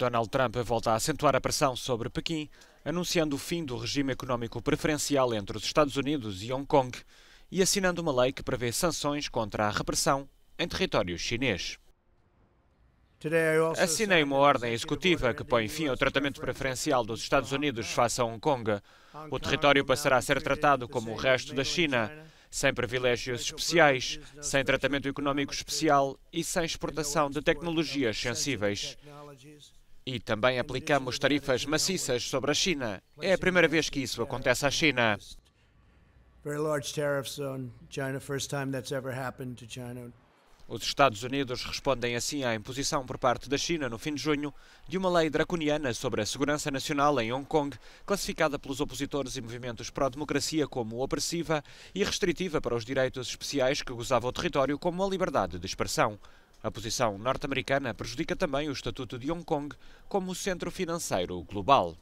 Donald Trump volta a acentuar a pressão sobre Pequim, anunciando o fim do regime econômico preferencial entre os Estados Unidos e Hong Kong e assinando uma lei que prevê sanções contra a repressão em território chinês. Assinei uma ordem executiva que põe fim ao tratamento preferencial dos Estados Unidos face a Hong Kong. O território passará a ser tratado como o resto da China, sem privilégios especiais, sem tratamento econômico especial e sem exportação de tecnologias sensíveis. E também aplicamos tarifas maciças sobre a China. É a primeira vez que isso acontece à China. Os Estados Unidos respondem assim à imposição por parte da China, no fim de junho, de uma lei draconiana sobre a segurança nacional em Hong Kong, classificada pelos opositores e movimentos pró-democracia como opressiva e restritiva para os direitos especiais que gozava o território como a liberdade de expressão. A posição norte-americana prejudica também o estatuto de Hong Kong como centro financeiro global.